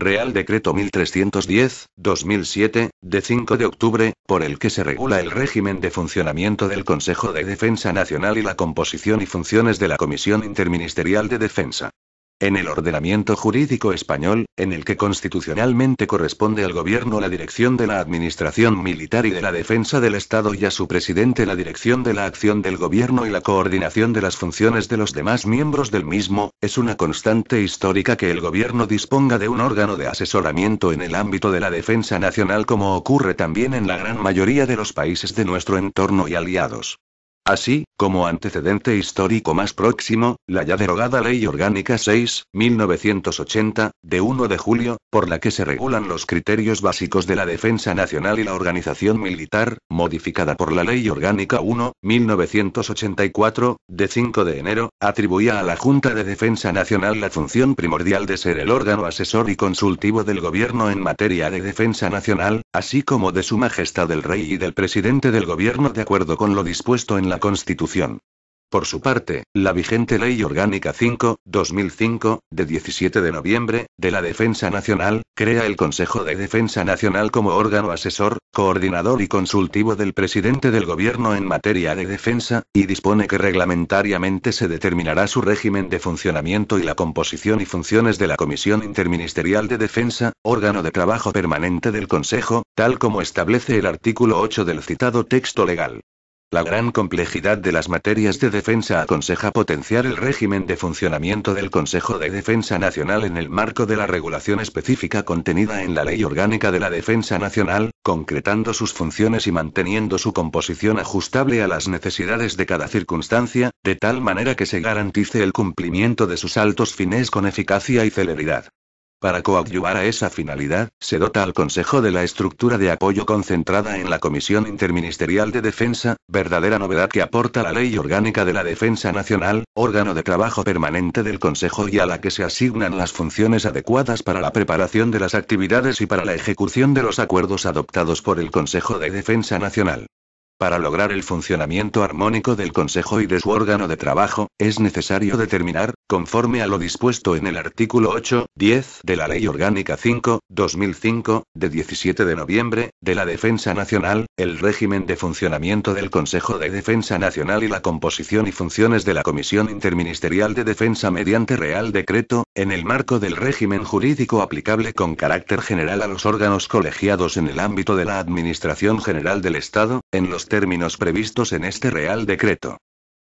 Real Decreto 1310-2007, de 5 de octubre, por el que se regula el régimen de funcionamiento del Consejo de Defensa Nacional y la composición y funciones de la Comisión Interministerial de Defensa. En el ordenamiento jurídico español, en el que constitucionalmente corresponde al gobierno la dirección de la administración militar y de la defensa del Estado y a su presidente la dirección de la acción del gobierno y la coordinación de las funciones de los demás miembros del mismo, es una constante histórica que el gobierno disponga de un órgano de asesoramiento en el ámbito de la defensa nacional como ocurre también en la gran mayoría de los países de nuestro entorno y aliados. Así, como antecedente histórico más próximo, la ya derogada Ley Orgánica 6, 1980, de 1 de julio, por la que se regulan los criterios básicos de la defensa nacional y la organización militar, modificada por la Ley Orgánica 1, 1984, de 5 de enero, atribuía a la Junta de Defensa Nacional la función primordial de ser el órgano asesor y consultivo del gobierno en materia de defensa nacional, así como de su Majestad el Rey y del Presidente del Gobierno de acuerdo con lo dispuesto en la Constitución. Por su parte, la vigente Ley Orgánica 5-2005, de 17 de noviembre, de la Defensa Nacional, crea el Consejo de Defensa Nacional como órgano asesor, coordinador y consultivo del presidente del Gobierno en materia de defensa, y dispone que reglamentariamente se determinará su régimen de funcionamiento y la composición y funciones de la Comisión Interministerial de Defensa, órgano de trabajo permanente del Consejo, tal como establece el artículo 8 del citado texto legal. La gran complejidad de las materias de defensa aconseja potenciar el régimen de funcionamiento del Consejo de Defensa Nacional en el marco de la regulación específica contenida en la Ley Orgánica de la Defensa Nacional, concretando sus funciones y manteniendo su composición ajustable a las necesidades de cada circunstancia, de tal manera que se garantice el cumplimiento de sus altos fines con eficacia y celeridad. Para coadyuvar a esa finalidad, se dota al Consejo de la estructura de apoyo concentrada en la Comisión Interministerial de Defensa, verdadera novedad que aporta la Ley Orgánica de la Defensa Nacional, órgano de trabajo permanente del Consejo y a la que se asignan las funciones adecuadas para la preparación de las actividades y para la ejecución de los acuerdos adoptados por el Consejo de Defensa Nacional. Para lograr el funcionamiento armónico del Consejo y de su órgano de trabajo, es necesario determinar, conforme a lo dispuesto en el artículo 8, 10 de la Ley Orgánica 5, 2005, de 17 de noviembre, de la Defensa Nacional, el régimen de funcionamiento del Consejo de Defensa Nacional y la composición y funciones de la Comisión Interministerial de Defensa mediante Real Decreto, en el marco del régimen jurídico aplicable con carácter general a los órganos colegiados en el ámbito de la Administración General del Estado, en los términos previstos en este Real Decreto.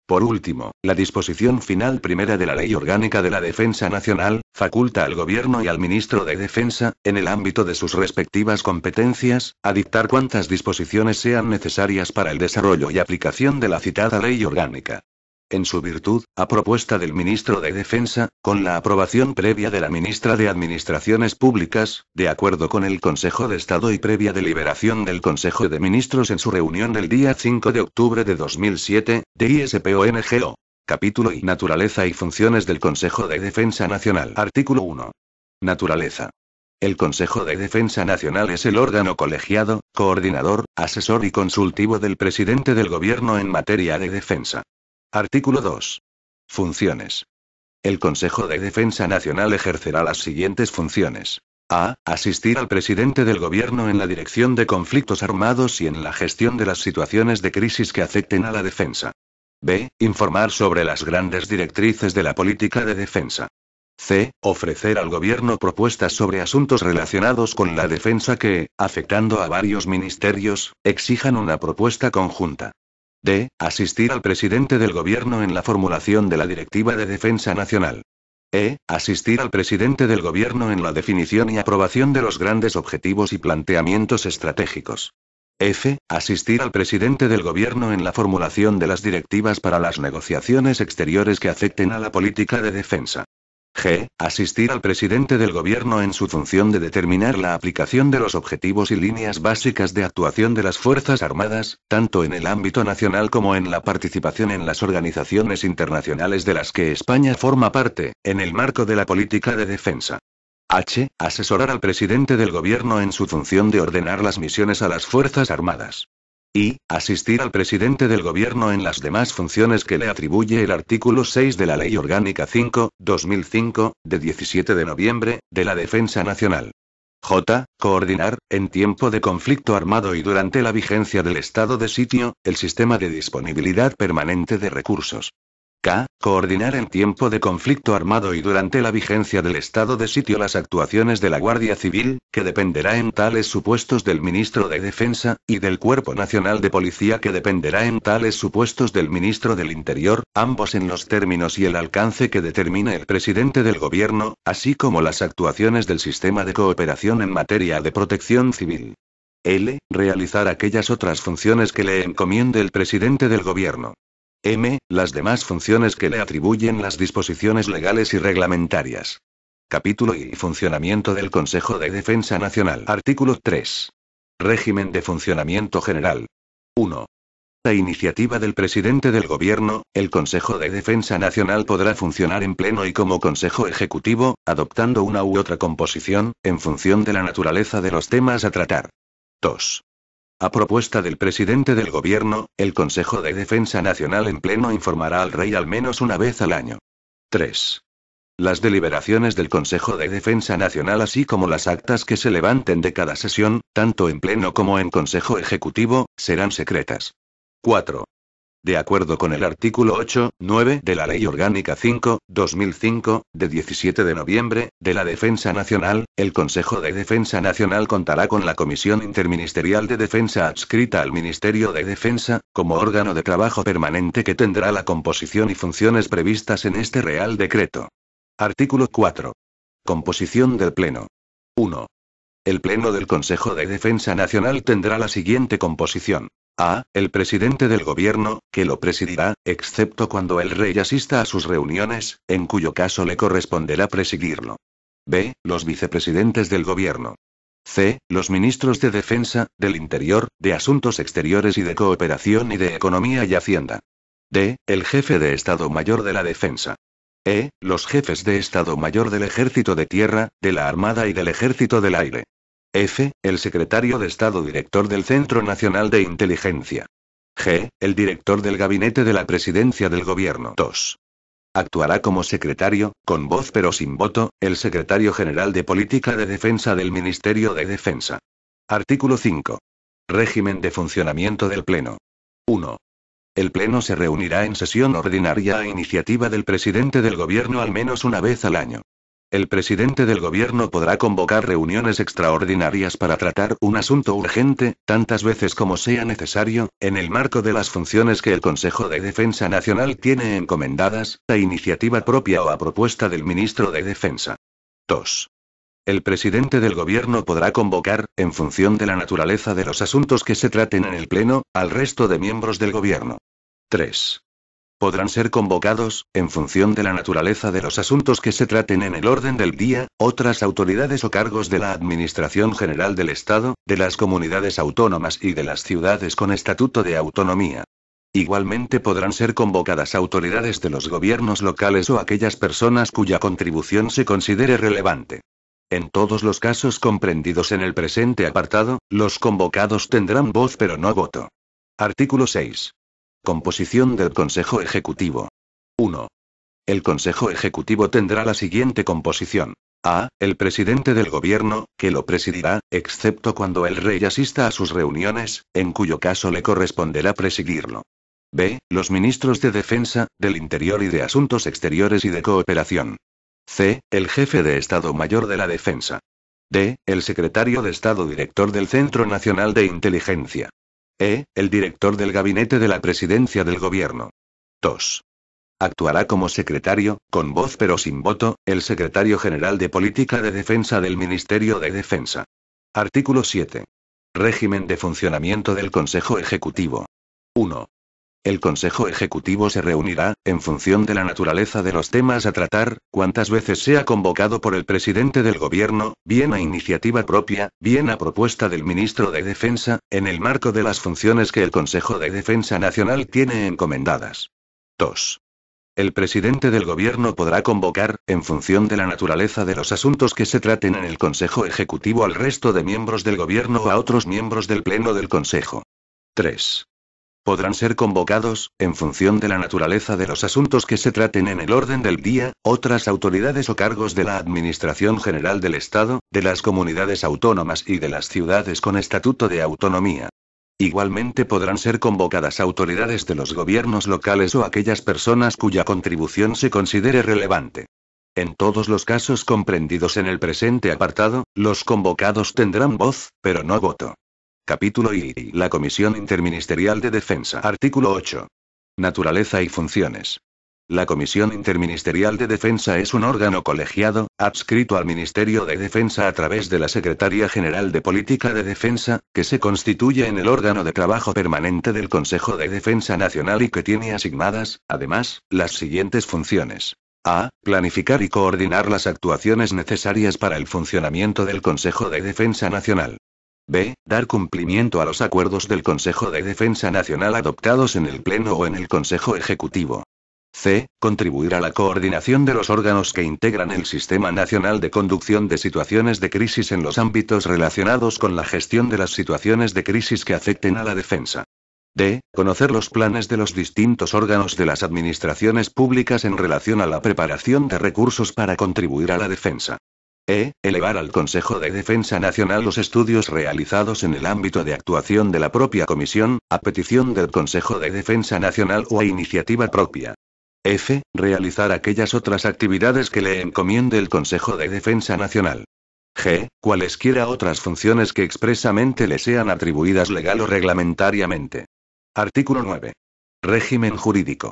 Por último, la disposición final primera de la Ley Orgánica de la Defensa Nacional, faculta al Gobierno y al Ministro de Defensa, en el ámbito de sus respectivas competencias, a dictar cuantas disposiciones sean necesarias para el desarrollo y aplicación de la citada Ley Orgánica en su virtud, a propuesta del ministro de Defensa, con la aprobación previa de la ministra de Administraciones Públicas, de acuerdo con el Consejo de Estado y previa deliberación del Consejo de Ministros en su reunión del día 5 de octubre de 2007, de ISPONGO. Capítulo y Naturaleza y funciones del Consejo de Defensa Nacional. Artículo 1. Naturaleza. El Consejo de Defensa Nacional es el órgano colegiado, coordinador, asesor y consultivo del presidente del Gobierno en materia de defensa. Artículo 2. Funciones. El Consejo de Defensa Nacional ejercerá las siguientes funciones. A. Asistir al presidente del gobierno en la dirección de conflictos armados y en la gestión de las situaciones de crisis que afecten a la defensa. B. Informar sobre las grandes directrices de la política de defensa. C. Ofrecer al gobierno propuestas sobre asuntos relacionados con la defensa que, afectando a varios ministerios, exijan una propuesta conjunta. D. Asistir al presidente del gobierno en la formulación de la Directiva de Defensa Nacional. E. Asistir al presidente del gobierno en la definición y aprobación de los grandes objetivos y planteamientos estratégicos. F. Asistir al presidente del gobierno en la formulación de las directivas para las negociaciones exteriores que afecten a la política de defensa. G. Asistir al presidente del gobierno en su función de determinar la aplicación de los objetivos y líneas básicas de actuación de las Fuerzas Armadas, tanto en el ámbito nacional como en la participación en las organizaciones internacionales de las que España forma parte, en el marco de la política de defensa. H. Asesorar al presidente del gobierno en su función de ordenar las misiones a las Fuerzas Armadas y, asistir al presidente del gobierno en las demás funciones que le atribuye el artículo 6 de la Ley Orgánica 5, 2005, de 17 de noviembre, de la Defensa Nacional. J. Coordinar, en tiempo de conflicto armado y durante la vigencia del estado de sitio, el sistema de disponibilidad permanente de recursos. K. Coordinar en tiempo de conflicto armado y durante la vigencia del estado de sitio las actuaciones de la Guardia Civil, que dependerá en tales supuestos del ministro de Defensa, y del Cuerpo Nacional de Policía que dependerá en tales supuestos del ministro del Interior, ambos en los términos y el alcance que determine el presidente del gobierno, así como las actuaciones del sistema de cooperación en materia de protección civil. L. Realizar aquellas otras funciones que le encomiende el presidente del gobierno. M. Las demás funciones que le atribuyen las disposiciones legales y reglamentarias. Capítulo y funcionamiento del Consejo de Defensa Nacional. Artículo 3. Régimen de funcionamiento general. 1. La iniciativa del presidente del gobierno, el Consejo de Defensa Nacional podrá funcionar en pleno y como Consejo Ejecutivo, adoptando una u otra composición, en función de la naturaleza de los temas a tratar. 2. A propuesta del presidente del gobierno, el Consejo de Defensa Nacional en pleno informará al rey al menos una vez al año. 3. Las deliberaciones del Consejo de Defensa Nacional así como las actas que se levanten de cada sesión, tanto en pleno como en Consejo Ejecutivo, serán secretas. 4 de acuerdo con el artículo 8, 9 de la Ley Orgánica 5, 2005, de 17 de noviembre, de la Defensa Nacional, el Consejo de Defensa Nacional contará con la Comisión Interministerial de Defensa adscrita al Ministerio de Defensa, como órgano de trabajo permanente que tendrá la composición y funciones previstas en este Real Decreto. Artículo 4. Composición del Pleno. 1. El Pleno del Consejo de Defensa Nacional tendrá la siguiente composición. A. El presidente del gobierno, que lo presidirá, excepto cuando el rey asista a sus reuniones, en cuyo caso le corresponderá presidirlo. B. Los vicepresidentes del gobierno. C. Los ministros de Defensa, del Interior, de Asuntos Exteriores y de Cooperación y de Economía y Hacienda. D. El jefe de Estado Mayor de la Defensa. E. Los jefes de Estado Mayor del Ejército de Tierra, de la Armada y del Ejército del Aire. F, el secretario de Estado director del Centro Nacional de Inteligencia. G, el director del Gabinete de la Presidencia del Gobierno. 2. Actuará como secretario, con voz pero sin voto, el secretario general de Política de Defensa del Ministerio de Defensa. Artículo 5. Régimen de funcionamiento del Pleno. 1. El Pleno se reunirá en sesión ordinaria a iniciativa del presidente del Gobierno al menos una vez al año el presidente del gobierno podrá convocar reuniones extraordinarias para tratar un asunto urgente, tantas veces como sea necesario, en el marco de las funciones que el Consejo de Defensa Nacional tiene encomendadas, a iniciativa propia o a propuesta del ministro de Defensa. 2. El presidente del gobierno podrá convocar, en función de la naturaleza de los asuntos que se traten en el Pleno, al resto de miembros del gobierno. 3. Podrán ser convocados, en función de la naturaleza de los asuntos que se traten en el orden del día, otras autoridades o cargos de la Administración General del Estado, de las comunidades autónomas y de las ciudades con estatuto de autonomía. Igualmente podrán ser convocadas autoridades de los gobiernos locales o aquellas personas cuya contribución se considere relevante. En todos los casos comprendidos en el presente apartado, los convocados tendrán voz pero no voto. Artículo 6. Composición del Consejo Ejecutivo. 1. El Consejo Ejecutivo tendrá la siguiente composición. A. El presidente del gobierno, que lo presidirá, excepto cuando el rey asista a sus reuniones, en cuyo caso le corresponderá presidirlo. B. Los ministros de Defensa, del Interior y de Asuntos Exteriores y de Cooperación. C. El jefe de Estado Mayor de la Defensa. D. El secretario de Estado Director del Centro Nacional de Inteligencia. E., el director del gabinete de la presidencia del gobierno. 2. Actuará como secretario, con voz pero sin voto, el secretario general de Política de Defensa del Ministerio de Defensa. Artículo 7. Régimen de funcionamiento del Consejo Ejecutivo. 1. El Consejo Ejecutivo se reunirá, en función de la naturaleza de los temas a tratar, cuantas veces sea convocado por el presidente del Gobierno, bien a iniciativa propia, bien a propuesta del ministro de Defensa, en el marco de las funciones que el Consejo de Defensa Nacional tiene encomendadas. 2. El presidente del Gobierno podrá convocar, en función de la naturaleza de los asuntos que se traten en el Consejo Ejecutivo al resto de miembros del Gobierno o a otros miembros del Pleno del Consejo. 3 podrán ser convocados, en función de la naturaleza de los asuntos que se traten en el orden del día, otras autoridades o cargos de la Administración General del Estado, de las comunidades autónomas y de las ciudades con estatuto de autonomía. Igualmente podrán ser convocadas autoridades de los gobiernos locales o aquellas personas cuya contribución se considere relevante. En todos los casos comprendidos en el presente apartado, los convocados tendrán voz, pero no voto. Capítulo I. La Comisión Interministerial de Defensa. Artículo 8. Naturaleza y funciones. La Comisión Interministerial de Defensa es un órgano colegiado, adscrito al Ministerio de Defensa a través de la Secretaría General de Política de Defensa, que se constituye en el órgano de trabajo permanente del Consejo de Defensa Nacional y que tiene asignadas, además, las siguientes funciones. A. Planificar y coordinar las actuaciones necesarias para el funcionamiento del Consejo de Defensa Nacional. B. Dar cumplimiento a los acuerdos del Consejo de Defensa Nacional adoptados en el Pleno o en el Consejo Ejecutivo. C. Contribuir a la coordinación de los órganos que integran el Sistema Nacional de Conducción de Situaciones de Crisis en los ámbitos relacionados con la gestión de las situaciones de crisis que afecten a la defensa. D. Conocer los planes de los distintos órganos de las administraciones públicas en relación a la preparación de recursos para contribuir a la defensa. E. Elevar al Consejo de Defensa Nacional los estudios realizados en el ámbito de actuación de la propia Comisión, a petición del Consejo de Defensa Nacional o a iniciativa propia. F. Realizar aquellas otras actividades que le encomiende el Consejo de Defensa Nacional. G. Cualesquiera otras funciones que expresamente le sean atribuidas legal o reglamentariamente. Artículo 9. Régimen jurídico.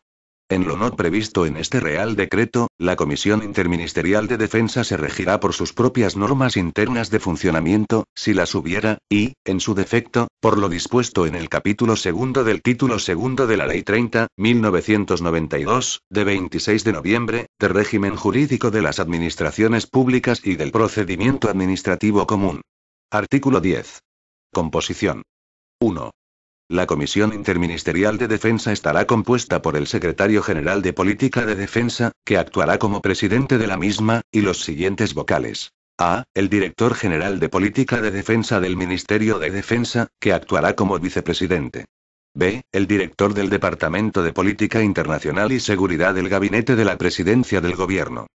En lo no previsto en este Real Decreto, la Comisión Interministerial de Defensa se regirá por sus propias normas internas de funcionamiento, si las hubiera, y, en su defecto, por lo dispuesto en el capítulo segundo del título segundo de la Ley 30, 1992, de 26 de noviembre, de régimen jurídico de las administraciones públicas y del procedimiento administrativo común. Artículo 10. Composición. 1. La Comisión Interministerial de Defensa estará compuesta por el Secretario General de Política de Defensa, que actuará como presidente de la misma, y los siguientes vocales. A. El Director General de Política de Defensa del Ministerio de Defensa, que actuará como vicepresidente. B. El director del Departamento de Política Internacional y Seguridad del Gabinete de la Presidencia del Gobierno.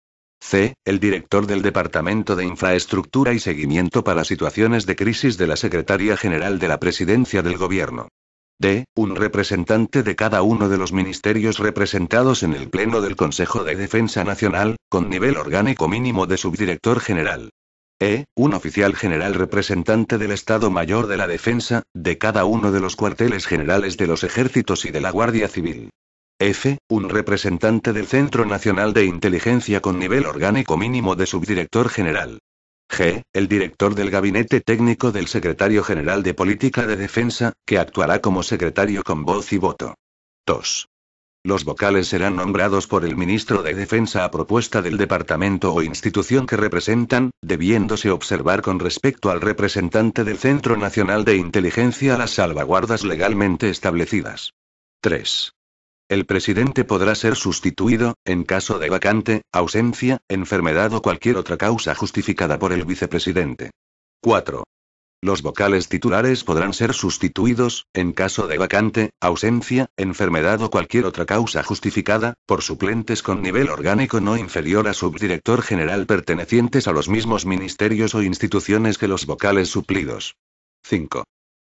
C. El director del Departamento de Infraestructura y Seguimiento para Situaciones de Crisis de la Secretaría General de la Presidencia del Gobierno. D. Un representante de cada uno de los ministerios representados en el Pleno del Consejo de Defensa Nacional, con nivel orgánico mínimo de subdirector general. E. Un oficial general representante del Estado Mayor de la Defensa, de cada uno de los cuarteles generales de los ejércitos y de la Guardia Civil. F. Un representante del Centro Nacional de Inteligencia con nivel orgánico mínimo de subdirector general. G., el director del gabinete técnico del secretario general de Política de Defensa, que actuará como secretario con voz y voto. 2. Los vocales serán nombrados por el ministro de Defensa a propuesta del departamento o institución que representan, debiéndose observar con respecto al representante del Centro Nacional de Inteligencia las salvaguardas legalmente establecidas. 3. El presidente podrá ser sustituido, en caso de vacante, ausencia, enfermedad o cualquier otra causa justificada por el vicepresidente. 4. Los vocales titulares podrán ser sustituidos, en caso de vacante, ausencia, enfermedad o cualquier otra causa justificada, por suplentes con nivel orgánico no inferior a subdirector general pertenecientes a los mismos ministerios o instituciones que los vocales suplidos. 5.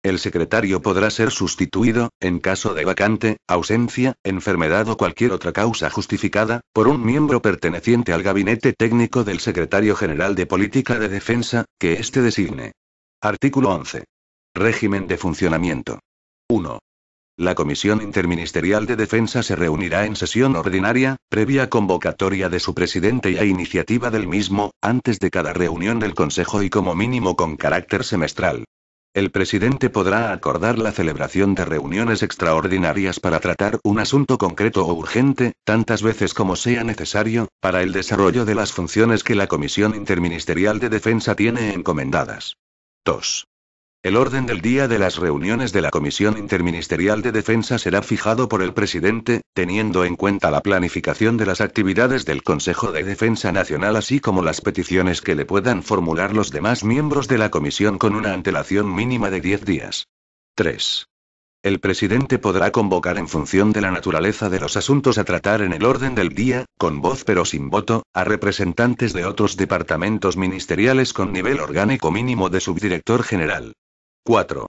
El secretario podrá ser sustituido, en caso de vacante, ausencia, enfermedad o cualquier otra causa justificada, por un miembro perteneciente al gabinete técnico del secretario general de Política de Defensa, que éste designe. Artículo 11. Régimen de funcionamiento. 1. La Comisión Interministerial de Defensa se reunirá en sesión ordinaria, previa convocatoria de su presidente y a iniciativa del mismo, antes de cada reunión del Consejo y como mínimo con carácter semestral. El presidente podrá acordar la celebración de reuniones extraordinarias para tratar un asunto concreto o urgente, tantas veces como sea necesario, para el desarrollo de las funciones que la Comisión Interministerial de Defensa tiene encomendadas. 2. El orden del día de las reuniones de la Comisión Interministerial de Defensa será fijado por el presidente, teniendo en cuenta la planificación de las actividades del Consejo de Defensa Nacional así como las peticiones que le puedan formular los demás miembros de la Comisión con una antelación mínima de 10 días. 3. El presidente podrá convocar en función de la naturaleza de los asuntos a tratar en el orden del día, con voz pero sin voto, a representantes de otros departamentos ministeriales con nivel orgánico mínimo de subdirector general. 4.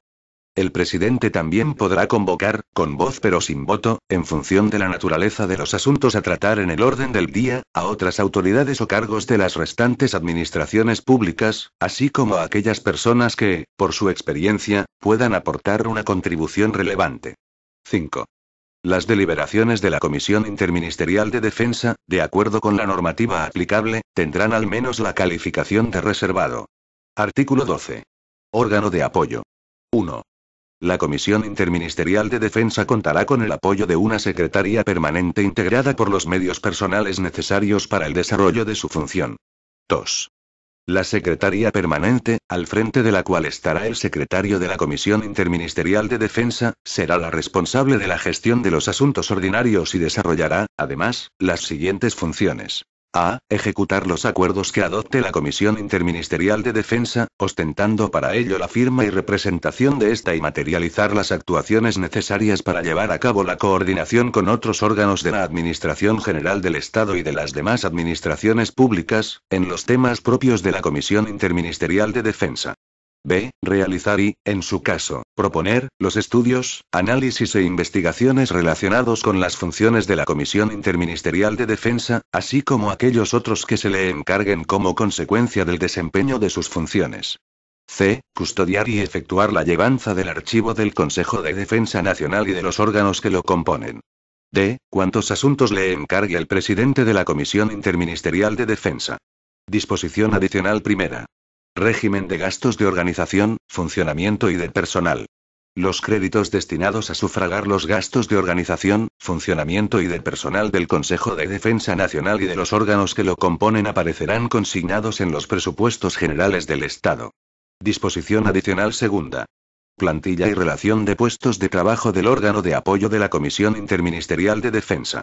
El presidente también podrá convocar, con voz pero sin voto, en función de la naturaleza de los asuntos a tratar en el orden del día, a otras autoridades o cargos de las restantes administraciones públicas, así como a aquellas personas que, por su experiencia, puedan aportar una contribución relevante. 5. Las deliberaciones de la Comisión Interministerial de Defensa, de acuerdo con la normativa aplicable, tendrán al menos la calificación de reservado. Artículo 12. Órgano de apoyo. 1. La Comisión Interministerial de Defensa contará con el apoyo de una Secretaría Permanente integrada por los medios personales necesarios para el desarrollo de su función. 2. La Secretaría Permanente, al frente de la cual estará el secretario de la Comisión Interministerial de Defensa, será la responsable de la gestión de los asuntos ordinarios y desarrollará, además, las siguientes funciones. A. Ejecutar los acuerdos que adopte la Comisión Interministerial de Defensa, ostentando para ello la firma y representación de esta y materializar las actuaciones necesarias para llevar a cabo la coordinación con otros órganos de la Administración General del Estado y de las demás administraciones públicas, en los temas propios de la Comisión Interministerial de Defensa. B. Realizar y, en su caso, proponer, los estudios, análisis e investigaciones relacionados con las funciones de la Comisión Interministerial de Defensa, así como aquellos otros que se le encarguen como consecuencia del desempeño de sus funciones. C. Custodiar y efectuar la llevanza del archivo del Consejo de Defensa Nacional y de los órganos que lo componen. D. Cuantos asuntos le encargue el presidente de la Comisión Interministerial de Defensa. Disposición adicional primera régimen de gastos de organización, funcionamiento y de personal. Los créditos destinados a sufragar los gastos de organización, funcionamiento y de personal del Consejo de Defensa Nacional y de los órganos que lo componen aparecerán consignados en los presupuestos generales del Estado. Disposición adicional segunda. Plantilla y relación de puestos de trabajo del órgano de apoyo de la Comisión Interministerial de Defensa.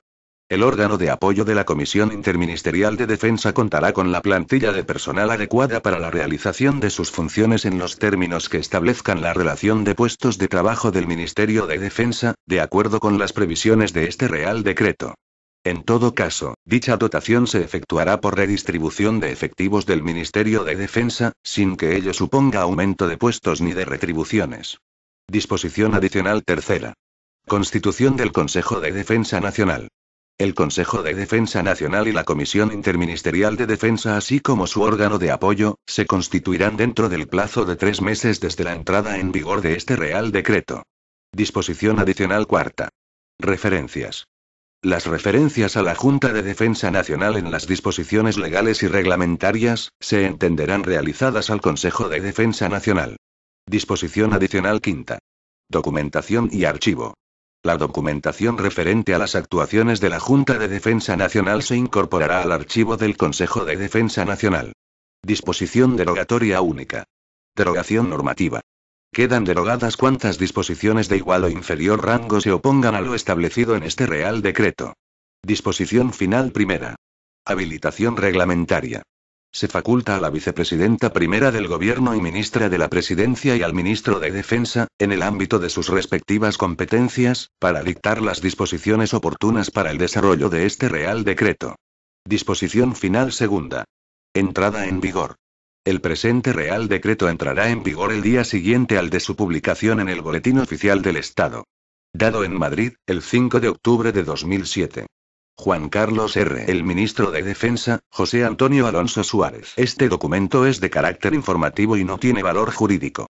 El órgano de apoyo de la Comisión Interministerial de Defensa contará con la plantilla de personal adecuada para la realización de sus funciones en los términos que establezcan la relación de puestos de trabajo del Ministerio de Defensa, de acuerdo con las previsiones de este Real Decreto. En todo caso, dicha dotación se efectuará por redistribución de efectivos del Ministerio de Defensa, sin que ello suponga aumento de puestos ni de retribuciones. Disposición adicional tercera. Constitución del Consejo de Defensa Nacional. El Consejo de Defensa Nacional y la Comisión Interministerial de Defensa, así como su órgano de apoyo, se constituirán dentro del plazo de tres meses desde la entrada en vigor de este Real Decreto. Disposición adicional cuarta. Referencias. Las referencias a la Junta de Defensa Nacional en las disposiciones legales y reglamentarias, se entenderán realizadas al Consejo de Defensa Nacional. Disposición adicional quinta. Documentación y archivo. La documentación referente a las actuaciones de la Junta de Defensa Nacional se incorporará al archivo del Consejo de Defensa Nacional. Disposición derogatoria única. Derogación normativa. Quedan derogadas cuantas disposiciones de igual o inferior rango se opongan a lo establecido en este Real Decreto. Disposición final primera. Habilitación reglamentaria. Se faculta a la vicepresidenta primera del Gobierno y ministra de la Presidencia y al ministro de Defensa, en el ámbito de sus respectivas competencias, para dictar las disposiciones oportunas para el desarrollo de este Real Decreto. Disposición final segunda. Entrada en vigor. El presente Real Decreto entrará en vigor el día siguiente al de su publicación en el Boletín Oficial del Estado. Dado en Madrid, el 5 de octubre de 2007. Juan Carlos R. El ministro de Defensa, José Antonio Alonso Suárez. Este documento es de carácter informativo y no tiene valor jurídico.